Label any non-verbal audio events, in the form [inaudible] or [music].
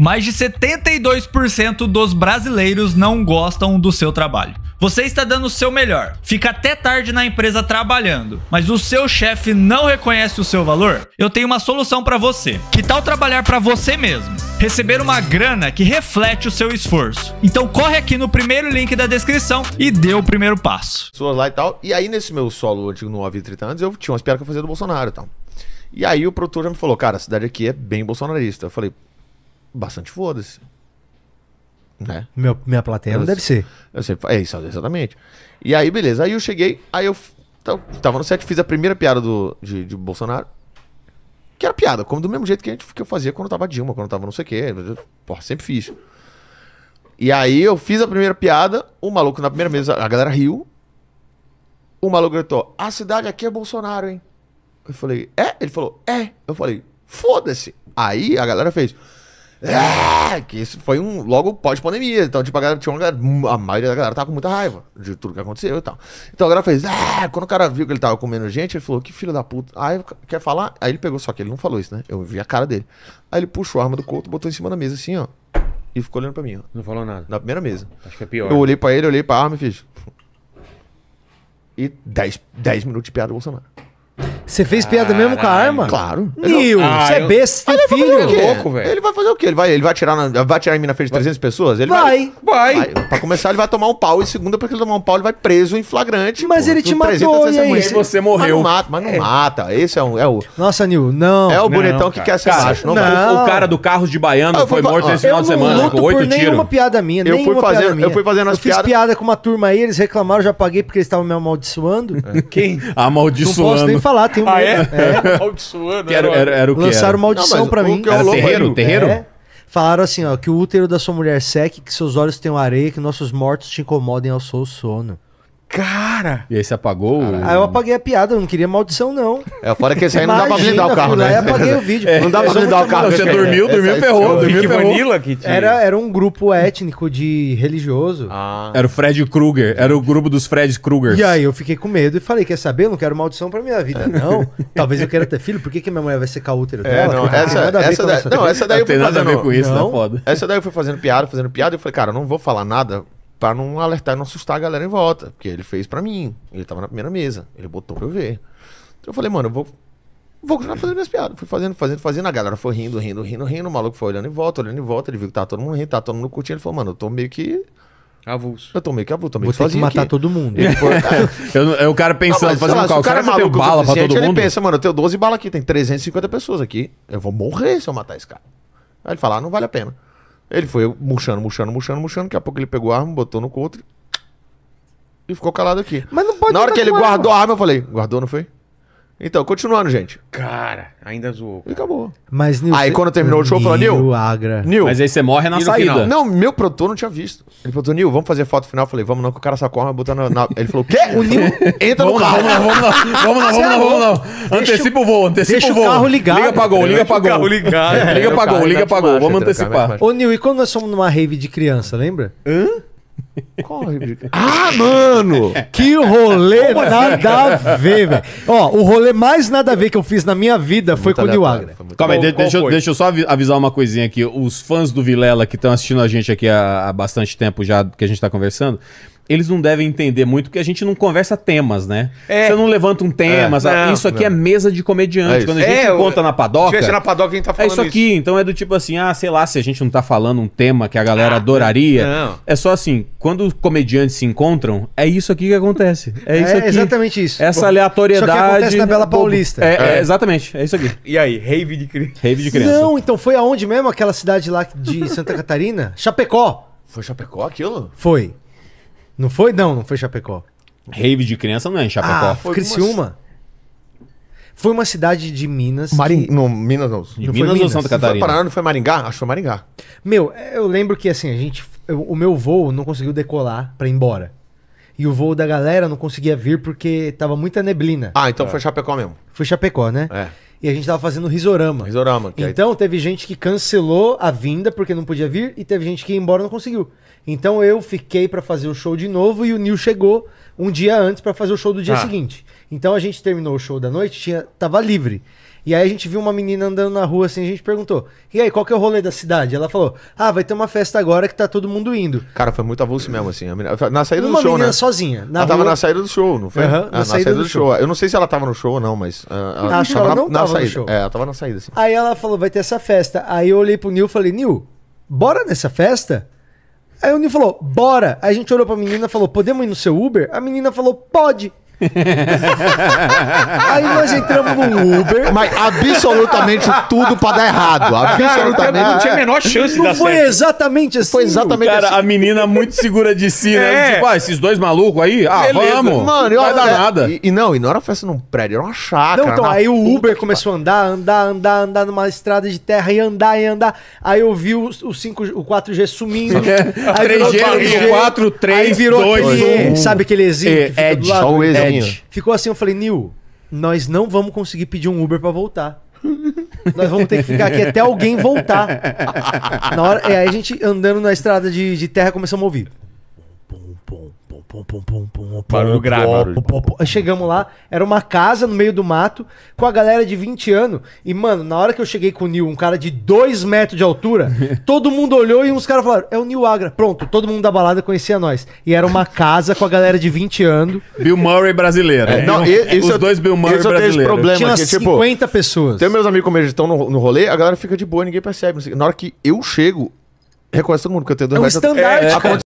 Mais de 72% dos brasileiros não gostam do seu trabalho. Você está dando o seu melhor, fica até tarde na empresa trabalhando, mas o seu chefe não reconhece o seu valor? Eu tenho uma solução para você. Que tal trabalhar para você mesmo? Receber uma grana que reflete o seu esforço. Então corre aqui no primeiro link da descrição e dê o primeiro passo. Suas lá e tal. E aí nesse meu solo antigo no 9 30 anos, eu tinha uma espera que eu fazia do Bolsonaro e tal. E aí o produtor já me falou, cara, a cidade aqui é bem bolsonarista. Eu falei, bastante foda-se. Né? Meu, minha plateia eu, não deve ser. Eu é isso, exatamente. E aí, beleza. Aí eu cheguei, aí eu então, tava no set, fiz a primeira piada do, de, de Bolsonaro. Que era piada, como do mesmo jeito que, a gente, que eu fazia quando eu tava Dilma, quando eu tava não sei o quê. Porra, sempre fiz. E aí eu fiz a primeira piada, o maluco na primeira mesa, a galera riu. O maluco gritou: A cidade aqui é Bolsonaro, hein? Eu falei: É? Ele falou: É. Eu falei: Foda-se. Aí a galera fez. É, que isso foi um logo pós-pandemia. Então, tipo, a galera tinha uma galera, a maioria da galera tava com muita raiva de tudo que aconteceu e tal. Então a galera fez, é, quando o cara viu que ele tava comendo gente, ele falou, que filho da puta. Aí quer falar? Aí ele pegou, só que ele não falou isso, né? Eu vi a cara dele. Aí ele puxou a arma do couto, botou em cima da mesa, assim, ó. E ficou olhando pra mim, ó. Não falou nada. Na primeira mesa. Acho que é pior. Eu né? olhei pra ele, olhei pra arma e fiz. E 10 minutos de piada do Bolsonaro. Você fez piada mesmo com a arma? Claro. Nil, Ah, você é ah, eu- besta, ah, Ele vai fazer o filho. quê? É ele vai fazer o quê? Ele vai, ele vai atirar, na, vai atirar em mim na frente de 300 pessoas? Ele Vai. Vai. vai. Pra começar, ele vai tomar um pau. E segunda, porque ele tomar um pau, ele vai preso em flagrante. Mas ele te matou, e aí? você Mas morreu. não mata, mas não é. mata. Esse é, um, é o, Nossa, Nil, não. é o bonitão que quer ser macho. Não, vai. O, o cara do Carros de Baiano foi morto esse final de semana com oito nenhuma tiros. piada minha, Eu fui nenhuma fazendo- piada minha. eu fui fazendo as eu fiz piada com uma turma aí, eles reclamaram, já paguei porque eles estavam me amaldiçoando. É. Quem? Amaldiçoando. Não posso nem falar, tenho ah, medo. Ah, é? é. [laughs] Maldiçoando. Era, era, era, o Lançaram maldição para pra mim. Era terreiro? É terreiro? É. Falaram assim, ó, que o útero da sua mulher seque, que seus olhos tenham areia, que nossos mortos te incomodem ao seu sono. Cara! E aí você apagou? Aí eu apaguei a piada, eu não queria maldição, não. É, fora que esse aí não dá pra blindar o carro, né? Aí apaguei o vídeo. [laughs] É, não dá pra é blindar o carro. Né? Você dormiu, dormiu, é, ferrou. Dormiu, ferrou. Vanilla que tinha. Era, era um grupo étnico de religioso. Ah. Era o Fred Krueger. Era o grupo dos Fred Kruegers. E aí eu fiquei com medo e falei, quer saber? Eu não quero maldição pra minha vida, é. não. Talvez eu queira ter filho. Por que, que minha mulher vai secar o útero é, dela? É, não, essa, nada essa, da, não, essa daí eu fui fazendo... Não tem nada a ver com isso, tá Essa daí eu fui fazendo piada, fazendo piada. E eu falei, cara, não vou falar nada para não alertar e não assustar a galera em volta. Porque ele fez para mim. Ele tava na primeira mesa. Ele botou pra eu ver. Então eu falei, mano, eu vou. Vou continuar fazendo minhas piadas. Fui fazendo, fazendo, fazendo. A galera foi rindo, rindo, rindo, rindo. O maluco foi olhando em volta, olhando em volta. Ele viu que tava todo mundo rindo, tava todo mundo curtindo. Ele falou, mano, eu tô meio que Avulso. Eu tô meio que avulso, tô meio Vou que ter que matar aqui. todo mundo. Ele foi, [laughs] eu, eu, é o cara pensando, não, fazendo cálculo. O cara é maluco, bala pra todo ele mundo. pensa, mano, eu tenho 12 balas aqui, tem 350 pessoas aqui. Eu vou morrer se eu matar esse cara. Aí ele fala, ah, não vale a pena. Ele foi murchando, murchando, murchando, murchando. Daqui a pouco ele pegou a arma, botou no couro e ficou calado aqui. Mas não pode Na hora que ele guardou arma. a arma, eu falei: guardou, não foi? Então, continuando, gente. Cara, ainda zoou. E acabou. Mas Nil, Aí quando terminou o show, falou, Nil, Agra. Nil. Mas aí você morre na saída. Não, meu produtor não tinha visto. Ele falou, Nil, vamos fazer foto final. Eu falei, vamos não, que o cara sacou e botar na, na... Ele falou, quê? O Nil entra vamos no carro. vamos lá, vamos lá, vamos lá, vamos lá. Antecipa o voo, antecipa deixa o voo. Deixa o carro ligado. Liga pra gol, liga pra gol. Carro ligado. liga pra gol, liga pra gol. Vamos antecipar. Ô, Nil, e quando nós fomos numa rave de criança, lembra? Hã? Corre, Ah, mano! Que rolê nada a ver, velho. Ó, o rolê mais nada a ver que eu fiz na minha vida foi com o Nil Calma aí, deixa, eu- deixa eu só avisar uma coisinha aqui. Os fãs do Vilela que estão assistindo a gente aqui há, há bastante tempo já que a gente tá conversando, eles não devem entender muito, porque a gente não conversa temas, né? É. Você não levanta um tema, é. não, isso aqui não. é mesa de comediante. É Quando a gente é, conta na padoca. Se na padoca, a gente tá falando. É isso aqui, isso. então é do tipo assim, ah, sei lá, se a gente não tá falando um tema que a galera ah, adoraria. Não. É só assim, quando os comediantes se encontram, é isso aqui que acontece. É, é isso aqui. exatamente isso. Essa aleatoriedade. Isso aqui acontece na Bela Paulista. É, é, é, exatamente, é isso aqui. E aí, rave de criança. Rave de criança. Não, então foi aonde mesmo aquela cidade lá de Santa Catarina? Chapecó. Foi Chapecó aquilo? Foi. Não foi? Não, não foi Chapecó. Rave de criança não é em Chapecó. Ah, foi Criciúma. Foi uma cidade de Minas. Maring... Que... Não, Minas não. De não Minas, Minas ou Santa Catarina? Paraná não foi Maringá? Acho que foi Maringá. Meu, eu lembro que assim, a gente. Eu, o meu voo não conseguiu decolar pra ir embora. E o voo da galera não conseguia vir porque tava muita neblina. Ah, então é. foi Chapecó mesmo. Foi Chapecó, né? É e a gente tava fazendo risorama. Risorama. Que então aí... teve gente que cancelou a vinda porque não podia vir e teve gente que ia embora e não conseguiu. Então eu fiquei para fazer o show de novo e o Nil chegou um dia antes para fazer o show do dia ah. seguinte. Então a gente terminou o show da noite, tinha, tava livre. E aí a gente viu uma menina andando na rua assim, a gente perguntou: "E aí, qual que é o rolê da cidade?" Ela falou: "Ah, vai ter uma festa agora que tá todo mundo indo". Cara, foi muito avulso mesmo assim. Menina... na saída uma do show, menina né? sozinha. ela rua... tava na saída do show, não foi? Uhum, na, ah, na, saída, do, do show. show. Eu não sei se ela tava no show ou não, mas uh, ela, Acho que ela não na tava saída. no show. É, ela tava na saída assim. Aí ela falou: "Vai ter essa festa". Aí eu olhei pro Nil e falei: "Nil, bora nessa festa?" Aí o Nil falou: "Bora". Aí a gente olhou pra menina e falou: "Podemos ir no seu Uber?" A menina falou: "Pode". [laughs] Aí nós entramos num Uber. Mas absolutamente tudo pra dar errado. Absolutamente. Não tinha a é. menor chance Não foi certo. exatamente assim. Foi exatamente cara, assim. a menina muito segura de si, né? É. Tipo, ah, esses dois malucos aí, ah, Beleza. vamos. Mano, não vai dar nada. E, e, não, e não era festa num prédio, era uma chácara. Não, então, aí o Uber começou a andar, andar, andar, andar numa estrada de terra e andar e andar. Aí eu vi o, o, 5, o 4G sumindo. É. Aí 3G, 4, 3, aí virou 2, 2 1. Sabe aquele exílio? É, que fica Edge. É do lado? Só o é, exílio. Ficou assim, eu falei, Nil, nós não vamos conseguir pedir um Uber para voltar. Nós vamos ter que ficar aqui até alguém voltar. Na hora, é, aí a gente andando na estrada de, de terra começamos a ouvir pum, pum, pum, pum, barulho grave. Chegamos lá, era uma casa no meio do mato, com a galera de 20 anos. E, mano, na hora que eu cheguei com o Neil um cara de 2 metros de altura, [laughs] todo mundo olhou e uns caras falaram: é o Neil Agra. Pronto, todo mundo da balada conhecia nós. E era uma casa com a galera de 20 anos. Bill Murray brasileiro. É, não, e, Os eu, dois Bill Murray brasileiros. Esse problema. Tinha que, 50 tipo, pessoas. Tem meus amigos que estão no, no rolê, a galera fica de boa, ninguém percebe. Na hora que eu chego, reconhece todo mundo, porque eu tenho dois é um metros. Standard, é, é,